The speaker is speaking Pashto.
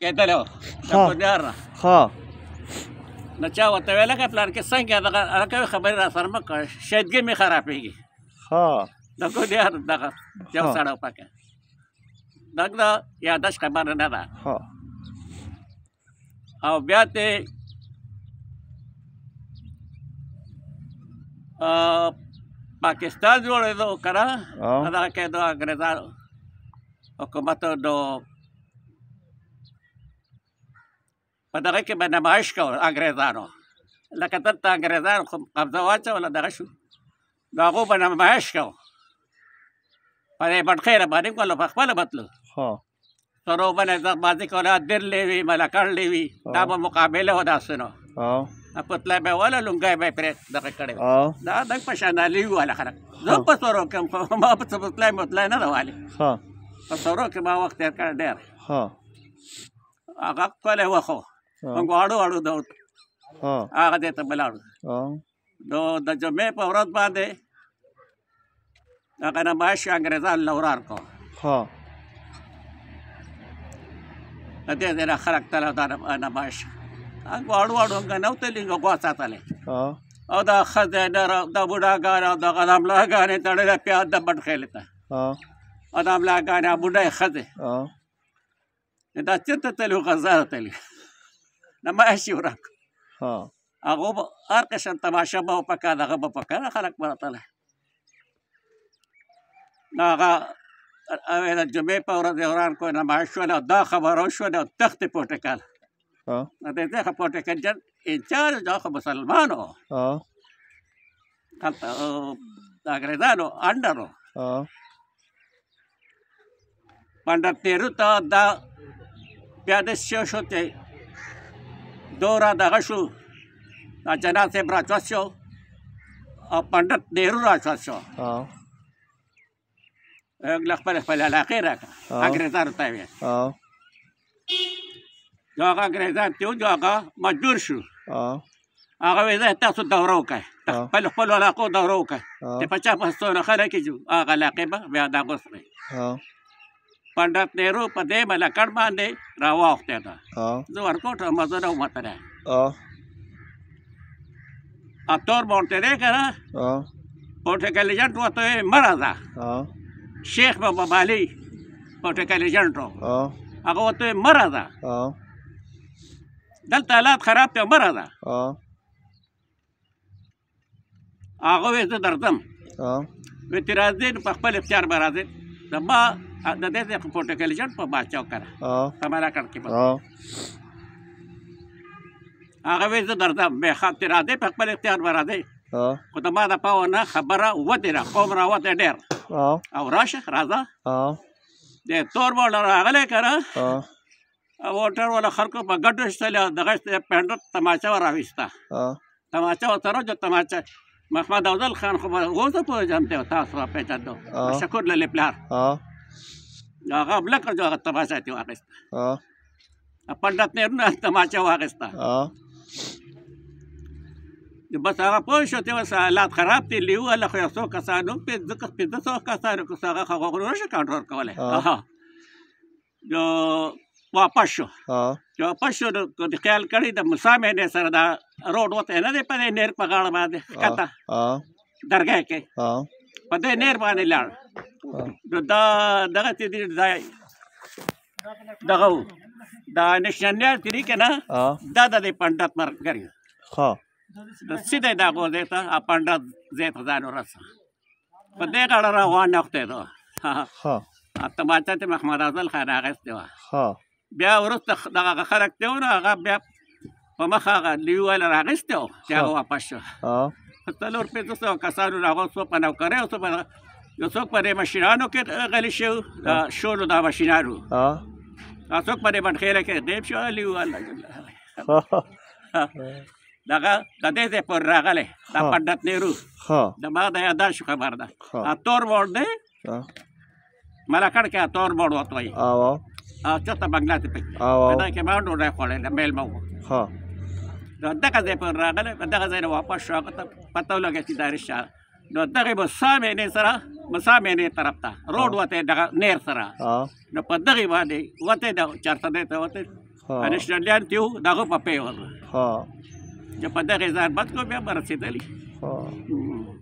کېدلو خو خو نو چا ورته ویل کې پلان کې څنګه دغه هغه خبرې را سره مکه شیدګي می خرابېږي ها دا کو دې هر دغه یو سړی پکې دغه یاداش خبر نه ده ها او بیا ته ا پاکستان جوړېدو کرا دا کې دوه انګريزانو حکومت دو په دغه کې به نمایش کول انګریزانو لکه دلته انګریزان خو قبضه واچوله دغه شو نو هغو به نمایش کو په دې بټخیره باندې کوله په خپله بتلو سرو باندې ضربازي کوله در لې وي ملکړ لې وي دا به مقابله و داسې نو پتلا به ولا لونګای به پرې دغه کړې دا د پښانالي والا خلک زه په سرو کې ما په پتلا متلا نه راوالي په سرو کې ما وخت تیر کړ ډېر هغه کوله وخو واړو واړو دوت هغه دې ته بلاړو نو د جمعې په ورځ باندې هغه نه معاش انګريزان لورار کو ها دې دې را خلق تل دا نه معاش هغه واړو واړو هغه نو ته لږه غوا ساتلې او دا خزانه را دا بډاګار او دا غلام لاګانه تړل په د بټ خېلته ها ادم لاګانه بډای خزه دا چته تلو غزار تلو نمایشي ورک ها هغه هر قسم تماشه به پکا دغه به پکا خلک براتله هغه او د جمعې په ورځ دوران کوی نمایش شول او دا خبره وشول او تختې پورته کړل د دې څخه پورته کړل چې انچارج دا خو مسلمان و هلته د انګرېزانو انډر و پنډر تیرو ته دا پیاده شو شو چې دوره دغه شو جناب صاحب راچوس شو او پندت نهرو راچوس شو اګل خپل خپل علاقه راکا انګریزان ته وی دا هغه انګریزان ته جو هغه مجبور شو هغه وی تاسو دوره وکړه خپل خپل علاقه دوره وکړه ته پچا پښتون خلک جو هغه علاقه به بیا دا غوسه پنډت نهرو په دې ملکړ باندې راواخته تا زه ورکوټه مزه ومتره اتور مونته دې کنه پورټیکل ایجنټ وته مرا دا شیخ بابا بالی پورټیکل ایجنټ هغه وته مرا دا دلته حالات خراب ته مرا دا هغه وې درځم و تیر ازین په خپل اختیار برازه دا ما د دې د پورته کلیجن په باچاو کرا تمہارا کړ کې په هغه وې زه درځم به خاطر را دې په خپل اختیار ورا دې خو ته ما د پاو نه خبره و دې را قوم را و دې ډېر او راشه راځه دې تور بول راغله کرا ووټر ولا خلکو په ګډو شتل دغه پندر تماچا راويستا تماچا وترو جو تماچا محمد افضل خان خو غوزه په جامته تاسو را پیچاندو شکر للی پلار هغه بل کړ هغه تماشا ته واغست ها پندت نه نه تماشا واغستا ها بس هغه پوه شو ته وس حالات خراب دي لیو الله خو یو کسانو په ذکر په دسو کسانو کو هغه خو غوړو نشه کنټرول کوله ها جو واپس شو ها جو واپس شو د خیال کړی د مسامه نه سره دا روډ وته نه دی پدې نیر په غاړه باندې کته ها درګه کې ها پدې نیر باندې لاړ نو دا دغه ته دې ځای دغه دا نشنل تیری کنه دا د پندات مرګري ها د سیده دا غو دیتا ا پندات زیت ځان ورسه په دې غړ روان نقطه ده ها ا تماته ته محمد ازل خان اغست دی ها بیا ورسته دغه خرک دی نو هغه بیا په مخه هغه لیوال راغسته چې هغه واپس شو ها تلور په دوسه کسانو راغوسو په نو کرے او څه یو څوک پرې ماشینانو کې غلی شو دا شولو دا ماشینانو ها دا څوک پرې باندې کې غیب شو علی الله دغه د دې ته پر راغله دا پندت نیرو ها د ما د یاداش خبر ده ا تور ورډ ده ملکړ کې تور ورډ وته وي او او چته بنگلا ته پک او دا کې ما ډوډۍ خوړل میل مو ها دا دغه ځای پر راغله دغه ځای واپس شو پته لګی چې دارش نو دغه به سامه نه سره مسامې طرف ته روډ وته دغه نیر سره نو په دغه باندې وته دا چرته ده ته وته انشټلیان تیو دغه په پیول ها چې په دغه ځان بد کو بیا برسېدلی ها